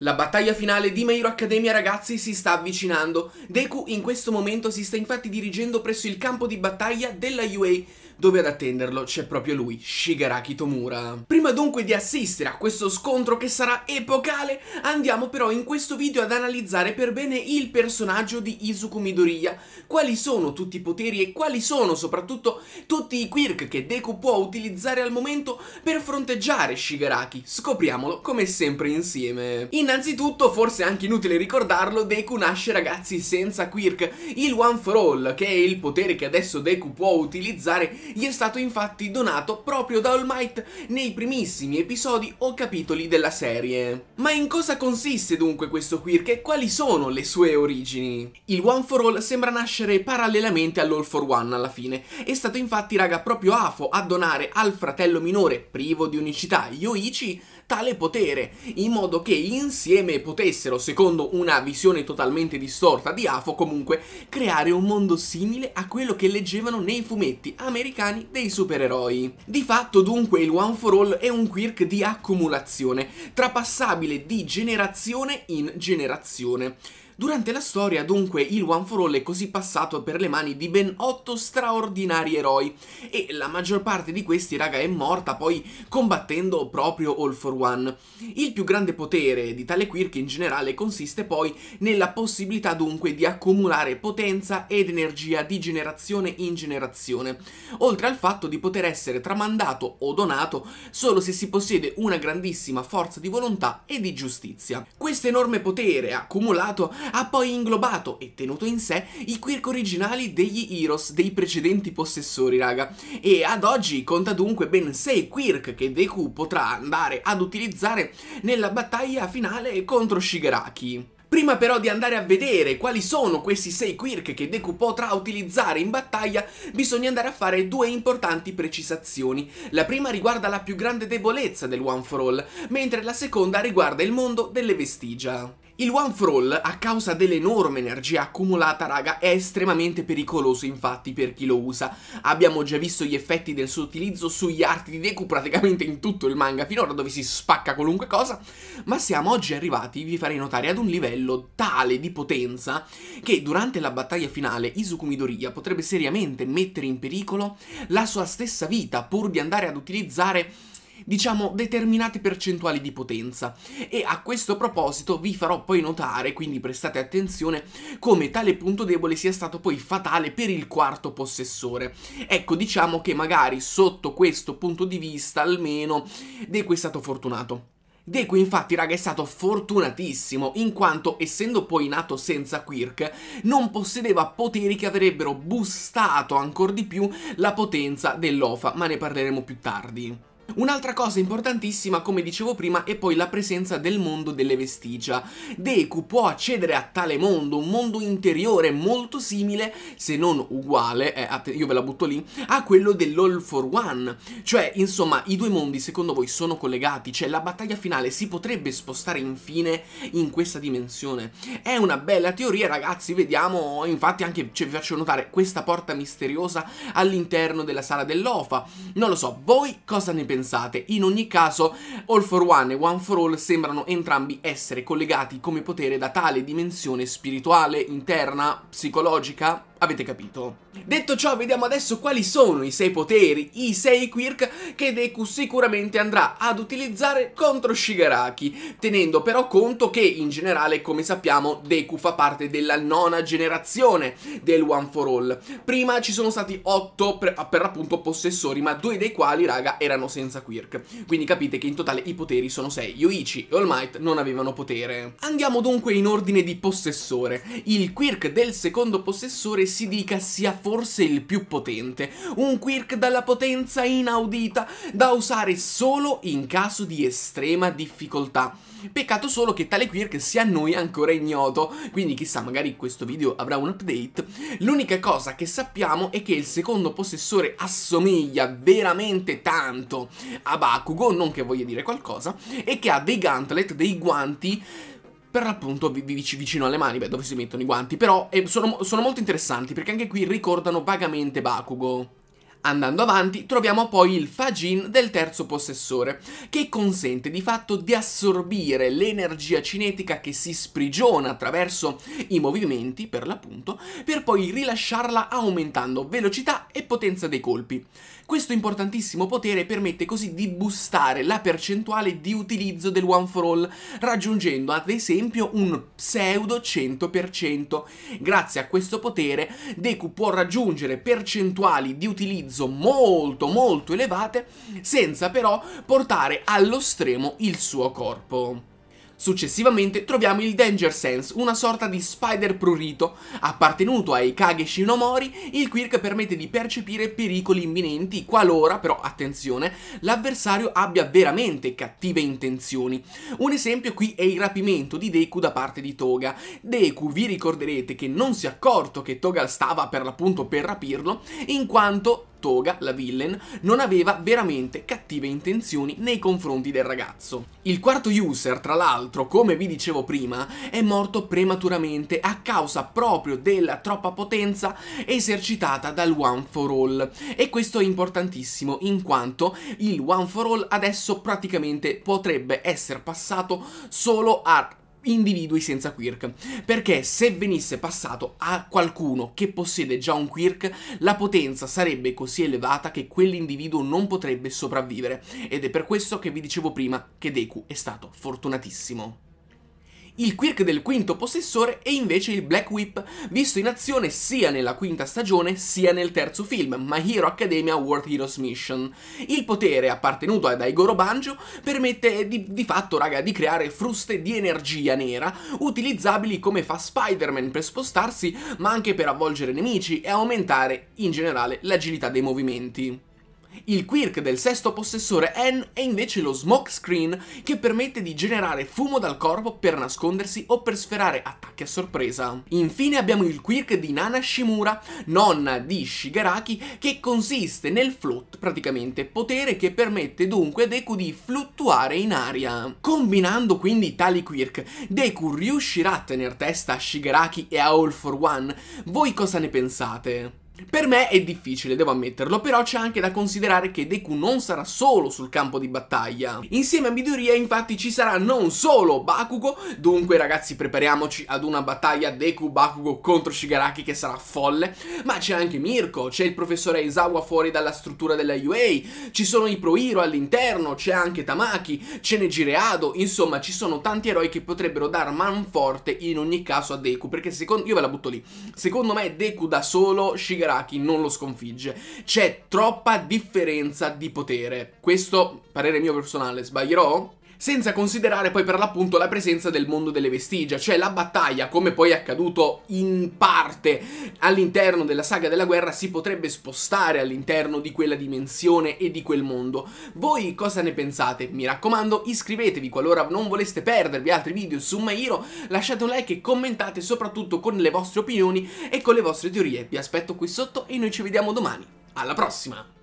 La battaglia finale di Meiro Academia ragazzi si sta avvicinando. Deku in questo momento si sta infatti dirigendo presso il campo di battaglia della UA dove ad attenderlo c'è proprio lui, Shigaraki Tomura. Prima dunque di assistere a questo scontro che sarà epocale, andiamo però in questo video ad analizzare per bene il personaggio di Izuku Midoriya, quali sono tutti i poteri e quali sono soprattutto tutti i quirk che Deku può utilizzare al momento per fronteggiare Shigaraki. Scopriamolo come sempre insieme. Innanzitutto, forse è anche inutile ricordarlo, Deku nasce ragazzi senza quirk, il One for All, che è il potere che adesso Deku può utilizzare gli è stato infatti donato proprio da All Might nei primissimi episodi o capitoli della serie. Ma in cosa consiste dunque questo quirk e quali sono le sue origini? Il One for All sembra nascere parallelamente all'All for One alla fine, è stato infatti raga proprio Afo a donare al fratello minore privo di unicità Yoichi tale potere, in modo che insieme potessero, secondo una visione totalmente distorta di AFO, comunque creare un mondo simile a quello che leggevano nei fumetti americani dei supereroi. Di fatto dunque il One for All è un quirk di accumulazione, trapassabile di generazione in generazione. Durante la storia, dunque, il One for All è così passato per le mani di ben 8 straordinari eroi, e la maggior parte di questi, raga, è morta poi combattendo proprio All for One. Il più grande potere di tale quirk in generale consiste poi nella possibilità dunque di accumulare potenza ed energia di generazione in generazione, oltre al fatto di poter essere tramandato o donato solo se si possiede una grandissima forza di volontà e di giustizia. Questo enorme potere accumulato ha poi inglobato e tenuto in sé i quirk originali degli Heroes dei precedenti possessori, raga. E ad oggi conta dunque ben 6 quirk che Deku potrà andare ad utilizzare nella battaglia finale contro Shigaraki. Prima però di andare a vedere quali sono questi 6 quirk che Deku potrà utilizzare in battaglia, bisogna andare a fare due importanti precisazioni. La prima riguarda la più grande debolezza del One for All, mentre la seconda riguarda il mondo delle vestigia. Il One for All, a causa dell'enorme energia accumulata, raga, è estremamente pericoloso infatti per chi lo usa. Abbiamo già visto gli effetti del suo utilizzo sugli arti di Deku praticamente in tutto il manga finora, dove si spacca qualunque cosa, ma siamo oggi arrivati, vi farei notare, ad un livello tale di potenza che durante la battaglia finale Izukumi Doria potrebbe seriamente mettere in pericolo la sua stessa vita pur di andare ad utilizzare diciamo determinate percentuali di potenza e a questo proposito vi farò poi notare, quindi prestate attenzione, come tale punto debole sia stato poi fatale per il quarto possessore. Ecco, diciamo che magari sotto questo punto di vista almeno Deku è stato fortunato. Deku infatti raga è stato fortunatissimo in quanto essendo poi nato senza Quirk non possedeva poteri che avrebbero boostato ancora di più la potenza dell'Ofa ma ne parleremo più tardi. Un'altra cosa importantissima, come dicevo prima, è poi la presenza del mondo delle vestigia. Deku può accedere a tale mondo, un mondo interiore molto simile, se non uguale, eh, io ve la butto lì, a quello dell'All for One. Cioè, insomma, i due mondi secondo voi sono collegati? Cioè, la battaglia finale si potrebbe spostare infine in questa dimensione? È una bella teoria, ragazzi, vediamo, infatti anche cioè, vi faccio notare questa porta misteriosa all'interno della sala dell'OFA. Non lo so, voi cosa ne pensate? pensate. In ogni caso, All for One e One for All sembrano entrambi essere collegati come potere da tale dimensione spirituale, interna, psicologica Avete capito? Detto ciò, vediamo adesso quali sono i 6 poteri, i 6 quirk che Deku sicuramente andrà ad utilizzare contro Shigaraki, tenendo però conto che in generale, come sappiamo, Deku fa parte della nona generazione del One for All. Prima ci sono stati 8 per, per appunto possessori, ma due dei quali, raga, erano senza quirk. Quindi capite che in totale i poteri sono 6. Yoichi e All Might non avevano potere. Andiamo dunque in ordine di possessore. Il quirk del secondo possessore si dica sia forse il più potente, un quirk dalla potenza inaudita da usare solo in caso di estrema difficoltà. Peccato solo che tale quirk sia a noi ancora ignoto, quindi chissà magari questo video avrà un update. L'unica cosa che sappiamo è che il secondo possessore assomiglia veramente tanto a Bakugo, non che voglia dire qualcosa, e che ha dei gauntlet, dei guanti per l'appunto vicino alle mani, beh, dove si mettono i guanti. Però eh, sono, sono molto interessanti perché anche qui ricordano vagamente Bakugo. Andando avanti troviamo poi il Fajin del terzo possessore, che consente di fatto di assorbire l'energia cinetica che si sprigiona attraverso i movimenti, per l'appunto, per poi rilasciarla aumentando velocità e potenza dei colpi. Questo importantissimo potere permette così di boostare la percentuale di utilizzo del One for All, raggiungendo ad esempio un pseudo 100%. Grazie a questo potere Deku può raggiungere percentuali di utilizzo mezzo molto molto elevate senza però portare allo stremo il suo corpo. Successivamente troviamo il Danger Sense, una sorta di spider prurito, appartenuto ai Kage Shinomori, il quirk permette di percepire pericoli imminenti qualora, però attenzione, l'avversario abbia veramente cattive intenzioni. Un esempio qui è il rapimento di Deku da parte di Toga. Deku, vi ricorderete che non si è accorto che Toga stava per l'appunto per rapirlo, in quanto Toga, la villain, non aveva veramente cattive intenzioni nei confronti del ragazzo. Il quarto user, tra l'altro, come vi dicevo prima, è morto prematuramente a causa proprio della troppa potenza esercitata dal One for All. E questo è importantissimo in quanto il One for All adesso praticamente potrebbe essere passato solo a individui senza quirk. Perché se venisse passato a qualcuno che possiede già un quirk, la potenza sarebbe così elevata che quell'individuo non potrebbe sopravvivere. Ed è per questo che vi dicevo prima che Deku è stato fortunatissimo. Il quirk del quinto possessore è invece il Black Whip, visto in azione sia nella quinta stagione sia nel terzo film, My Hero Academia World Heroes Mission. Il potere, appartenuto ad Aigoro Banjo, permette di, di fatto, raga, di creare fruste di energia nera, utilizzabili come fa Spider-Man per spostarsi, ma anche per avvolgere nemici e aumentare in generale l'agilità dei movimenti. Il quirk del sesto possessore N è invece lo smoke screen che permette di generare fumo dal corpo per nascondersi o per sferare attacchi a sorpresa. Infine abbiamo il quirk di Nana Shimura, nonna di Shigaraki, che consiste nel float praticamente, potere che permette dunque a Deku di fluttuare in aria. Combinando quindi tali quirk, Deku riuscirà a tenere testa a Shigaraki e a All for One? Voi cosa ne pensate? Per me è difficile, devo ammetterlo, però c'è anche da considerare che Deku non sarà solo sul campo di battaglia. Insieme a Midoriya infatti ci sarà non solo Bakugo, dunque ragazzi prepariamoci ad una battaglia Deku-Bakugo contro Shigaraki che sarà folle, ma c'è anche Mirko, c'è il professore Aizawa fuori dalla struttura della UA, ci sono i Pro Hero all'interno, c'è anche Tamaki, c'è Nejireado, insomma ci sono tanti eroi che potrebbero dar man forte in ogni caso a Deku, perché secondo, io ve la butto lì, secondo me Deku da solo, Shigaraki sconfiggerà non lo sconfigge. C'è troppa differenza di potere. Questo, parere mio personale, sbaglierò? senza considerare poi per l'appunto la presenza del mondo delle vestigia, cioè la battaglia, come poi è accaduto in parte all'interno della saga della guerra, si potrebbe spostare all'interno di quella dimensione e di quel mondo. Voi cosa ne pensate? Mi raccomando, iscrivetevi qualora non voleste perdervi altri video su My Hero, lasciate un like e commentate soprattutto con le vostre opinioni e con le vostre teorie. Vi aspetto qui sotto e noi ci vediamo domani. Alla prossima!